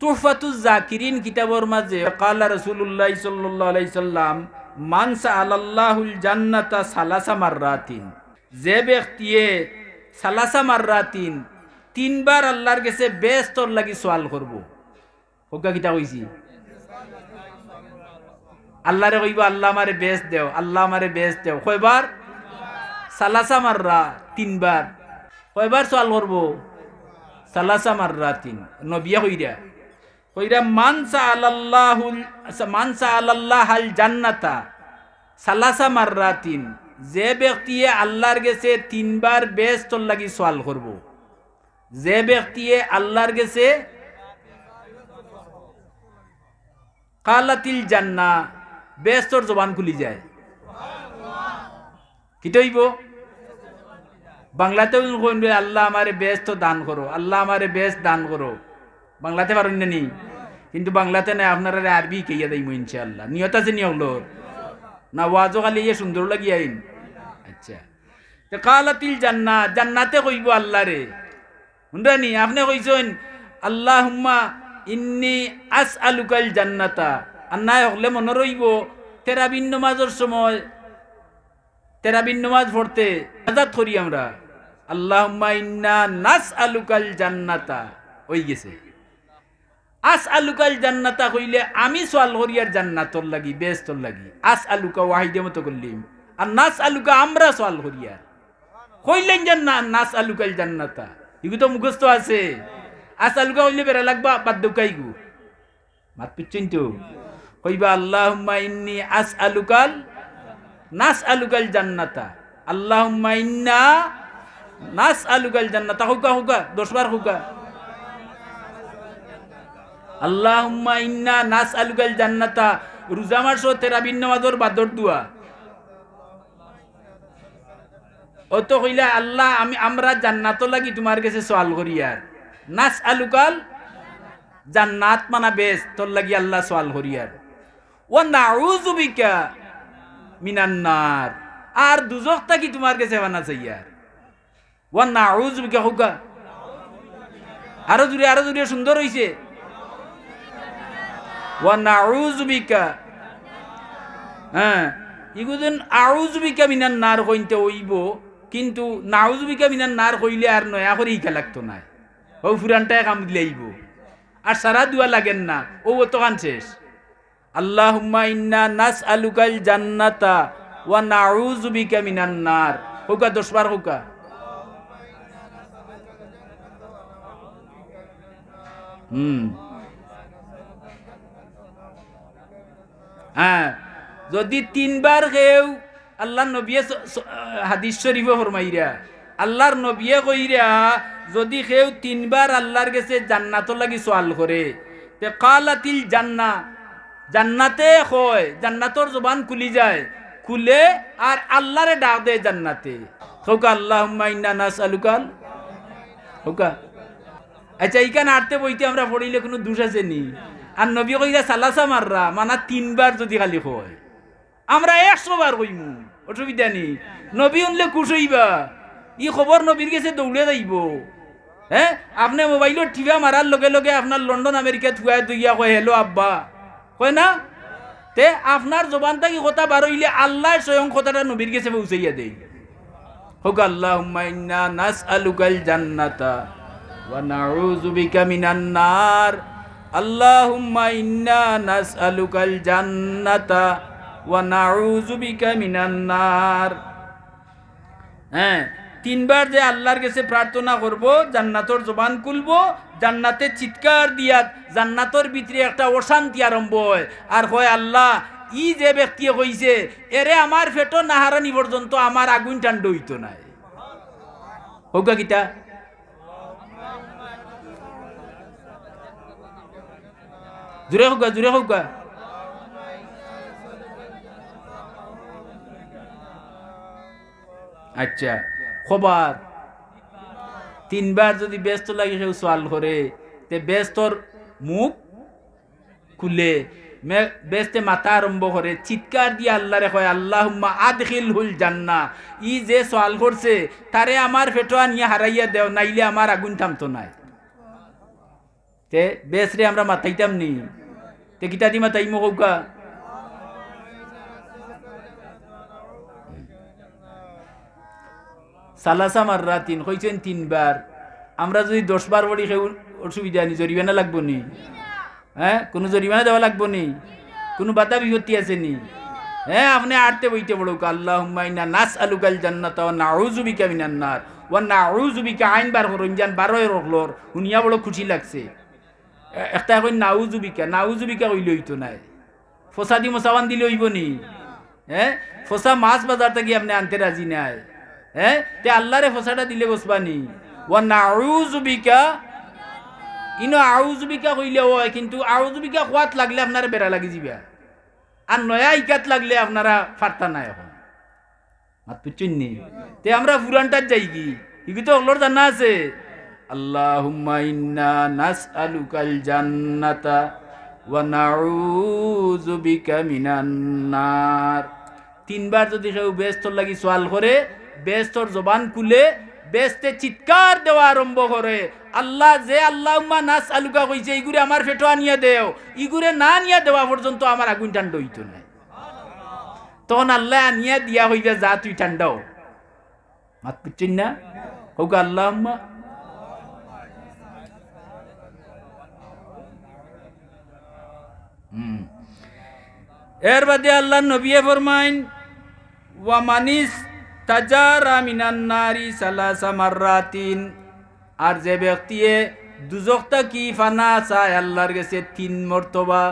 তুহফাতুজ জাকিরিন কিতাবর মাঝে কালা রসুল্লাহ সাল্লাই সাল্লাম মানসা আল্লাহুল জান্নাতা সালাসা মার্রাতিন যে ব্যক্তিয়ে সালাসা মার্রাতিন তিনবার আল্লাহর কাছে ব্যস্তর লাগি সোয়াল করব হোকা কিতা কইছি আল্লাহরে কইবা আল্লাহ আমারে বেশ দেও আল্লাহ আমারে বেশ দেও কয়বার সালাসা মাররা তিনবার কয়বার সোয়াল করব সালাসা মাররা তিন নবিয়া কইরা কইরা মানসা আলাল্লাহুল আচ্ছা, মানসা আলাল্লাহ আল জান্নাতা সালাসা তিন যে ব্যক্তিয়ে আল্লাহর গেছে তিনবার বেশ তোর লাগি সোয়াল করব যে ব্যক্তিয়ে আল্লাহর গেছে কালাতিল জান্না বেশ তোর জবান খুলি যায় কিটইব বাংলাতেও আল্লাহ আমারে বেশ তো দান করো আল্লাহ আমারে বেশ দান করো বাংলাতে পারেন না নি কিন্তু বাংলাতে নাই আপনারা আরবি কেয়া দেয় ইনশাল্লাহ নিয়ত আছে নিয়ম লোর না ওয়াজও খালি ইয়ে সুন্দর লাগি আইন আচ্ছা তো কালাতিল জান্না জান্নাতে কইব আল্লাহ রে হুন্ডানি আপনি কইছেন আল্লাহ হুম্মা ইন্নি আস আলুকাল জান্নাতা আন্নায় হলে মনে রইব তেরাবিন নমাজের সময় তেরাবিন নমাজ পড়তে আজাদ করি আমরা আল্লাহ ইন্না নাস আলুকাল জান্নাতা ওই গেছে আস আলুকাল জান্নাতা কইলে আমি সোয়াল হরিয়ার জান্নাতর লাগি বেস্তর লাগি আস আলুকা ওয়াহিদের মতো করলিম আর নাস আলুকা আমরা সোয়াল হরিয়ার হইলেন জান্না নাস আলুকাল জান্নাতা ইগু তো মুখস্থ আছে আস আলুকা হইলে বেড়া লাগবা বাদ দুকাইগু মাত পিচ্ছেন তো কইবা আল্লাহ ইন্নি আস আলুকাল নাস আলুকাল জান্নাতা আল্লাহ ইন্না নাস আলুকাল জান্নাতা হুকা হুকা দশবার হুকা আল্লাহুম্মা ইন্না নাস আলুকাল জান্নাতা রোজা মাস তেরাবিন নামাজর বাদর দুয়া অত কইলা আল্লাহ আমি আমরা জান্নাত লাগি তোমার কাছে সোয়াল করি আর নাস আলুকাল জান্নাত মানা বেশ তোর লাগি আল্লাহ সোয়াল করি আর ও নাউজুবিকা মিনান্নার আর দুজক থাকি তোমার কাছে বানা চাই আর ও নাউজুবিকা হুকা আরো জুড়ে আরো জুড়ে সুন্দর হইছে ওয়ানাউজবিকা হ্যাঁ ইগুদিন আউজবিকা মিনার নার কইতে হইব কিন্তু নাউজবিকা মিনার নার কইলে আর নয়া করে ইকা লাগতো না ও ফুরানটায় কাম দিলে আইব আর সারা দুয়া লাগেন না ও তো কান শেষ আল্লাহুম্মা ইন্না নাস আলুকাল জান্নাতা ওয়া নাউজবিকা মিনার নার হোকা দশবার হোকা হুম হ্যাঁ যদি তিনবার কেউ আল্লাহ নবিয়ে হাদিস শরীফ ফরমাইরা আল্লাহর নবিয়ে কইরা যদি কেউ তিনবার আল্লাহর গেছে জান্নাত লাগি সোয়াল করে তে কালাতিল জান্না জান্নাতে হয় জান্নাতর জবান খুলি যায় খুলে আর আল্লাহরে ডাক দেয় জান্নাতে হোক আল্লাহ নাস আলুকাল হোকা আচ্ছা এইখানে আটতে বইতে আমরা পড়িলে কোনো দুষ আছে নি আর নবী কইরা সালাসা মাররা মানা তিনবার যদি খালি হয় আমরা একশো বার কইম অসুবিধা নেই নবী উনলে খুশ হইবা ই খবর নবীর গেছে দৌড়ে যাইব হ্যাঁ আপনি মোবাইলত টিভা মারার লগে লগে আপনার লন্ডন আমেরিকা থুয়া দইয়া কয় হেলো আব্বা কয় না তে আপনার জবান থাকি কথা বার হইলে আল্লাহ স্বয়ং কথাটা নবীর গেছে পৌঁছাইয়া দেই হোক আল্লাহ নাস আলুকাল জান্নাতা ওয়া নাউযু বিকা মিনান নার আল্লাহুম্মা ইন্না নাসআলুকাল জান্নাতা ওয়া নাউযু বিকা মিনান নার হ্যাঁ তিনবার যে আল্লাহর কাছে প্রার্থনা করব জান্নাতর জবান খুলব জান্নাতে চিৎকার দিয়া জান্নাতর ভিতরে একটা অশান্তি আরম্ভ হয় আর হয় আল্লাহ ই যে ব্যক্তি কইছে এরে আমার ফেটো নাহারানি পর্যন্ত আমার আগুন টান্ড হইতো নাই হোক গীতা জুড়ে হোক জুড়ে হোক আচ্ছা খবর তিনবার যদি ব্যস্ত লাগে সে সোয়াল করে তে ব্যস্তর মুখ খুলে ব্যস্তে মাথা আরম্ভ করে চিৎকার দিয়ে আল্লাহরে কয় আল্লাহ আদখিল হুল জান্না ই যে সোয়াল করছে তারে আমার ফেটোয়া নিয়ে হারাইয়া দেও নাইলে আমার আগুন থামতো নাই তে রে আমরা মাথাইতাম নি তে কিতা দিমা তাই মৌকা সালাসা মাররা তিন কইছেন তিনবার আমরা যদি দশবার বলি সে অসুবিধা নি জরিমানা লাগবো নি হ্যাঁ কোনো জরিমানা দেওয়া লাগবো নি কোনো বাধা বিপত্তি আছে নি হ্যাঁ আপনি আটতে বইতে বড়ুক আল্লাহ হুমাইনা নাস আলুকাল জান্নাত নাউজুবিকা মিনান্নার ওয়া নাউজুবিকা আইন বার রমজান বারোয় রহলোর হুনিয়া বড় খুশি লাগছে একটা এখন নাও জুবিকা ওই লইতো নাই ফসা দি মোসাবান দিলে ওইব নি হ্যাঁ ফসা মাছ বাজার থেকে আপনি আনতে রাজি নাই হ্যাঁ তে আল্লাহরে ফসাটা দিলে বসবানি ও নাউজুবিকা ইনো জুবিকা কইলে হয় কিন্তু জুবিকা খোয়াত লাগলে আপনার বেড়া লাগি যাবে আর নয়া ইকাত লাগলে আপনারা ফাটতা নাই এখন মাত পুচুন তে আমরা পুরানটার যাই কি ইগু তো অল্লোর জানা আছে আল্লাহুম্মা ইন্না নাসআলুকাল জান্নাতা ওয়া নাউযু বিকা মিনান নার তিনবার যদি কেউ বেস্তর লাগি সোয়াল করে বেস্তর জবান খুলে বেস্তে চিৎকার দেওয়া আরম্ভ করে আল্লাহ যে আল্লাহ নাচ আলুকা কইছে ইগুরে আমার ফেটো আনিয়া দেও ইগুরে না নিয়া দেওয়া পর্যন্ত আমার আগুন টান্ড হইত না তখন আল্লাহ আনিয়া দিয়া হইবে যা তুই টান্ডাও মাত পুচ্ছেন না হোক আল্লাহ এর বাদে আল্লাহ নবী ফরমাইন ওয়ামানিস তাজারা মিনান নারি সালাসা মাররাতিন আর যে ব্যক্তিয়ে দুজকটা কি ফানা চায় আল্লাহর গেছে তিন মর্তবা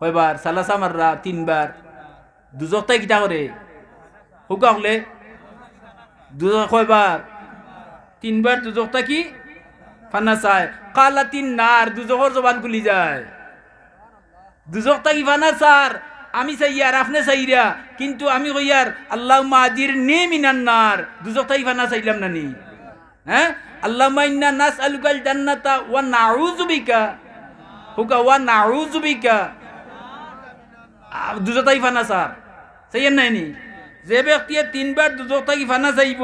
কয়বার সালাসা মাররা তিনবার দুজকটাই কিটা করে হুকা হলে কয়বার তিনবার দুজকটা কি ফানা চায় কালাতিন নার দুজকর জবান খুলি যায় দুজক থাকি ফানা স্যার আমি চাইয়ার আপনি চাইরা কিন্তু আমি কইয়ার আল্লাহ মাদির নে মিনান্নার দুজক থাকি ফানা চাইলাম নানি নি হ্যাঁ আল্লাহ মাইন্না নাস আলুকাল জান্নাতা ওয়া নাউজুবিকা হুকা ওয়া নাউজুবিকা দুজক থাকি ফানা স্যার চাইয়েন নাই নি যে ব্যক্তিয়ে তিনবার দুজক থাকি ফানা চাইব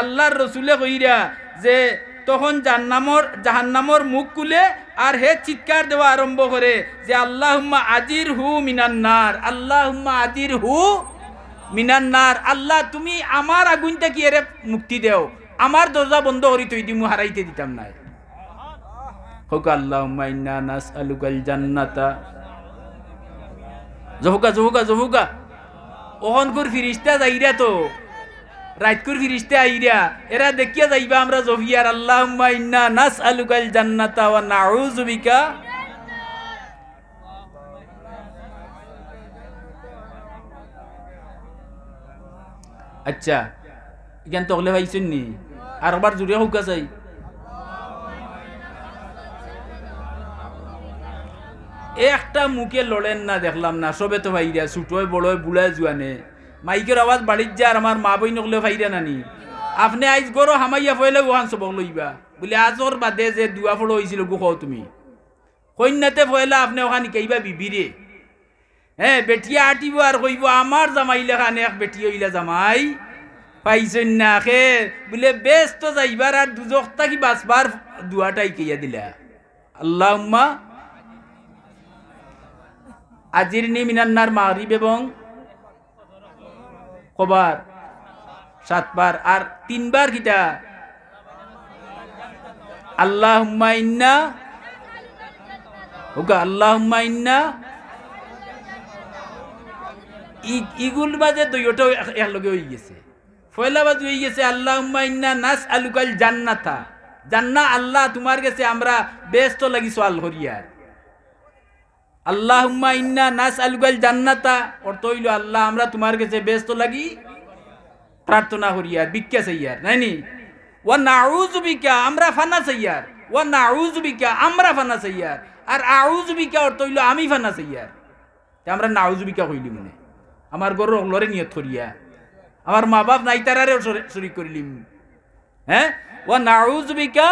আল্লাহর রসুলে কইরা যে তখন জাহ্নামর জাহান্নামর মুখ কুলে আর হে চিৎকার দেওয়া আরম্ভ করে যে আল্লাহম্মা আজির হু মিনান্নার আল্লাহম্মা আজির হু মিনান্নার আল্লাহ তুমি আমার আগুনটা কি এরে মুক্তি দেও আমার দরজা বন্ধ করি তুই দিমু হারাইতে দিতাম নাই হোক আল্লাহম্মা নাস আলুকাল জান্নাতা জহুকা জহুকা জহুকা ওহন কর ফিরিস্তা যাইরা তো রাইতকুর ফিরিস্তে আইরা এরা দেখিয়া যাইবা আমরা জফিয়ার আল্লাহ ইন্না নাস আলুকাল জান্নাতা ওয়া নাউযু বিকা আচ্ছা এখান তকলে হলে নি আর আবার জুড়ে হুকা চাই একটা মুখে লড়েন না দেখলাম না সবে তো ভাইরা ছোটয় বড়য় বুলায় জুয়ানে মাইকের আওয়াজ বাড়ির যা আর আমার মা বই নকলে ফাইরা নানি আপনি আইজ গরো হামাইয়া ফেলে ওহান সবক লইবা বলে আজর বাদে যে দুয়া ফলো হয়েছিল গো কও তুমি কন্যাতে ফয়লা আপনি ওখান কেইবা বিবিরে হ্যাঁ বেটিয়া আটিব আর কইব আমার জামাই লেখান এক বেটি হইলা জামাই পাইছেন না খে বলে বেশ তো যাইবার আর দুজকটা কি বাঁচবার দুয়াটাই কেয়া দিলা আল্লাহ আজির নিমিনান্নার মারিব এবং কবার সাতবার আর তিনবার কিটা আল্লাহ ইন্না ওকে আল্লাহ ইন্না ইগুল বাজে দুইটাও একলগে হয়ে গেছে পয়লা বাজু হয়ে গেছে আল্লাহ ইন্না নাস আলুকাল জান্নাতা জান্না আল্লাহ তোমার গেছে আমরা ব্যস্ত লাগি সোয়াল হরিয়ার আল্লাহ হুম্মা ইন্না নাস আলুগাল জান্নাতা অর্থ হইল আল্লাহ আমরা তোমার কাছে ব্যস্ত লাগি প্রার্থনা করিয়ার বিজ্ঞা চাইয়ার নাই নি ও নাউজবিকা আমরা ফানা চাইয়ার ও নাউজবিকা আমরা ফানা চাইয়ার আর আউজবিকা অর্থ হইল আমি ফানা চাইয়ার আমরা নাউজবিকা হইলি মনে আমার গরু লরে নিয়ত করিয়া আমার মা বাপ নাই তারারে শরিক করিলিম হ্যাঁ ও নাউজবিকা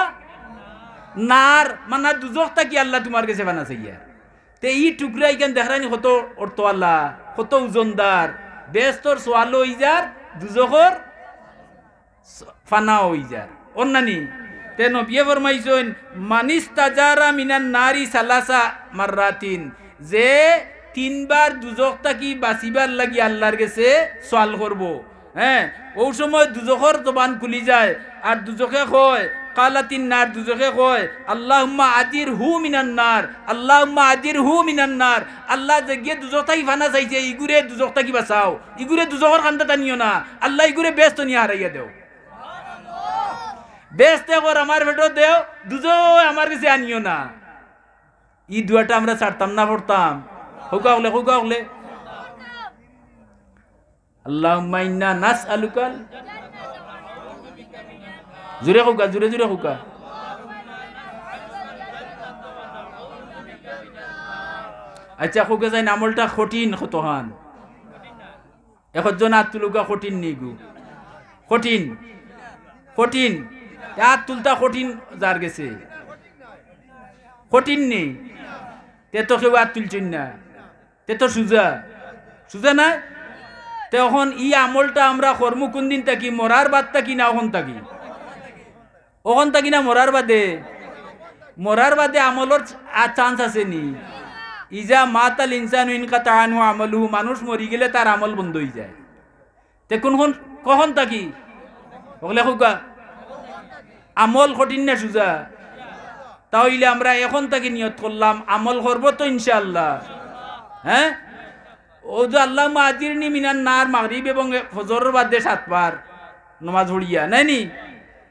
নার মানে দুজক থাকি আল্লাহ তোমার কাছে বানাছে ইয়ার এই ই টুকরা ইখান দেখারানি কত অর্থওয়ালা কত ওজনদার বেস্তর সোয়ালো হই যার দুজখর ফানা হই যার অন্যানি তে নবিয়ে ফরমাইছেন মানিস তাজারা মিনান নারী সালাসা মাররাতিন যে তিনবার দুজক তাকি বাঁচিবার লাগি আল্লাহর গেছে সোয়াল করব হ্যাঁ ওই সময় দুজখর জবান খুলি যায় আর দুজকে কয় কালাতিন নার দুজকে কয় আল্লাহম্মা আদির হু মিনান্নার আল্লাহম্মা আদির হু মিনান্নার আল্লাহ যে গিয়ে দুজতাই ফানা চাইছে ইগুরে দুজকটা কি বাঁচাও ইগুরে দুজকর কান্দা টানিও না আল্লাহ ইগুরে ব্যস্ত নিয়ে হারাইয়া দেও ব্যস্ত কর আমার বেটো দেও দুজো আমার কাছে আনিও না ই দুয়াটা আমরা ছাড়তাম না পড়তাম হুকা হলে হুকা হলে আল্লাহ নাস আলুকাল জোরে খোকা জোরে জোরে খোকা আচ্ছা খোকে যাই নামলটা কঠিন কতহান এখন হাত তুলুকা কঠিন নিগু কঠিন কঠিন হাত তুলতা কঠিন যার গেছে কঠিন নেই তে তো কেউ হাত তুলছেন না তে তো সুজা সুজা না তখন ই আমলটা আমরা কর্ম কোন দিন থাকি মরার বাদ থাকি না ওখান থাকি ওখান তা কিনা মরার বাদে মরার বাদে আমলর চান্স আছে নি ইজা মাতাল ইনসান ইনকা তাহানু হু মানুষ মরি গেলে তার আমল বন্ধ হয়ে যায় তে কোন কখন তাকি ওগুলো আমল কঠিন না সুজা তাহলে আমরা এখন তাকে নিয়ত করলাম আমল করব তো ইনশাল্লাহ হ্যাঁ ও যে আল্লাহ মাজির নি মিনার নার মাগরিব এবং ফজর বাদে সাতবার নমাজ হড়িয়া নাই নি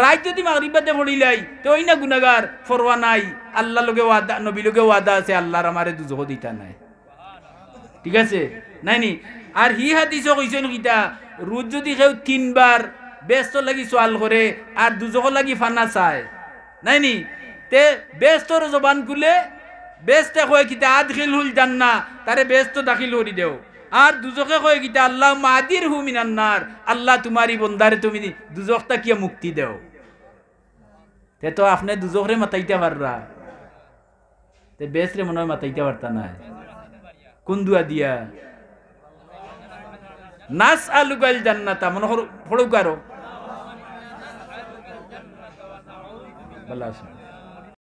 রায় যদি মাগরিবাতে পড়িলাই তো ওই না গুনাগার ফরওয়া নাই আল্লাহ লোকে ওয়াদা নবী লোকে ওয়াদা আছে আল্লাহর আমারে দুজহ দিতা নাই ঠিক আছে নাই নি আর হি হাদিসও কইছেন কিতা রোজ যদি কেউ তিনবার ব্যস্ত লাগি সোয়াল করে আর দুজহ লাগি ফানা চায় নাই নি তে ব্যস্তর জবান খুলে ব্যস্ত হয়ে কিতা আদখিল হুল না তারে ব্যস্ত দাখিল করি দেও আর দুজকে কয়ে গিতা আল্লাহ মাদির হুমিনান্নার মিনান্নার আল্লাহ তোমারই বন্দারে তুমি দুজকটা কিয়া মুক্তি দেও তে তো আপনি দুজকরে মাতাইতে পাররা তে বেশ রে মনে হয় মাতাইতে পারতা না কোন দুয়া দিয়া নাস আলু গাল জান্নাতা মনে হর ফড়ুক আরো ভালো